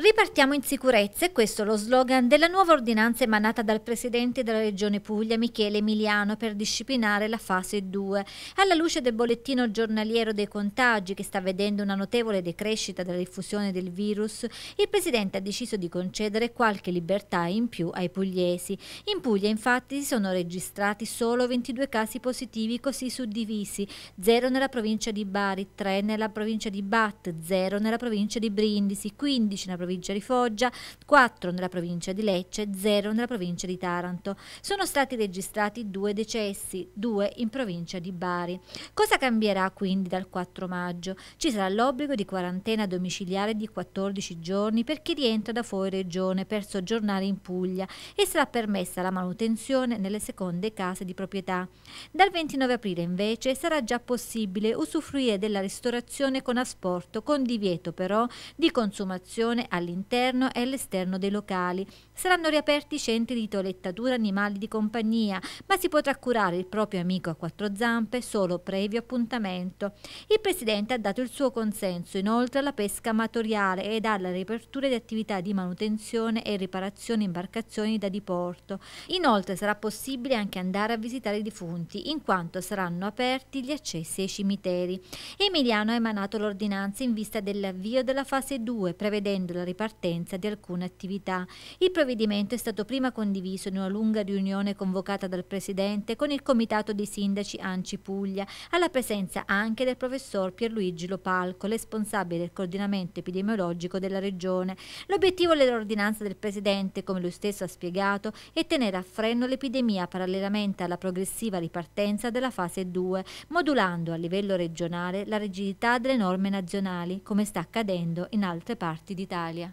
Ripartiamo in sicurezza e questo è lo slogan della nuova ordinanza emanata dal Presidente della Regione Puglia Michele Emiliano per disciplinare la fase 2. Alla luce del bollettino giornaliero dei contagi che sta vedendo una notevole decrescita della diffusione del virus, il Presidente ha deciso di concedere qualche libertà in più ai pugliesi. In Puglia infatti si sono registrati solo 22 casi positivi così suddivisi, 0 nella provincia di Bari, 3 nella provincia di Bat, 0 nella provincia di Brindisi, 15 nella provincia provincia di Foggia, 4 nella provincia di Lecce, 0 nella provincia di Taranto. Sono stati registrati due decessi, 2 in provincia di Bari. Cosa cambierà quindi dal 4 maggio? Ci sarà l'obbligo di quarantena domiciliare di 14 giorni per chi rientra da fuori regione per soggiornare in Puglia e sarà permessa la manutenzione nelle seconde case di proprietà. Dal 29 aprile invece sarà già possibile usufruire della ristorazione con asporto, con divieto però di consumazione a all'interno e all'esterno dei locali. Saranno riaperti i centri di toelettatura animali di compagnia, ma si potrà curare il proprio amico a quattro zampe solo previo appuntamento. Il Presidente ha dato il suo consenso inoltre alla pesca amatoriale ed alla riapertura di attività di manutenzione e riparazione imbarcazioni da diporto. Inoltre sarà possibile anche andare a visitare i defunti, in quanto saranno aperti gli accessi ai cimiteri. Emiliano ha emanato l'ordinanza in vista dell'avvio della fase 2, prevedendo la ripartenza di alcune attività. Il provvedimento è stato prima condiviso in una lunga riunione convocata dal Presidente con il Comitato dei Sindaci Anci Puglia, alla presenza anche del professor Pierluigi Lopalco, responsabile del coordinamento epidemiologico della Regione. L'obiettivo dell'ordinanza del Presidente, come lui stesso ha spiegato, è tenere a freno l'epidemia parallelamente alla progressiva ripartenza della fase 2, modulando a livello regionale la rigidità delle norme nazionali, come sta accadendo in altre parti d'Italia. Italia.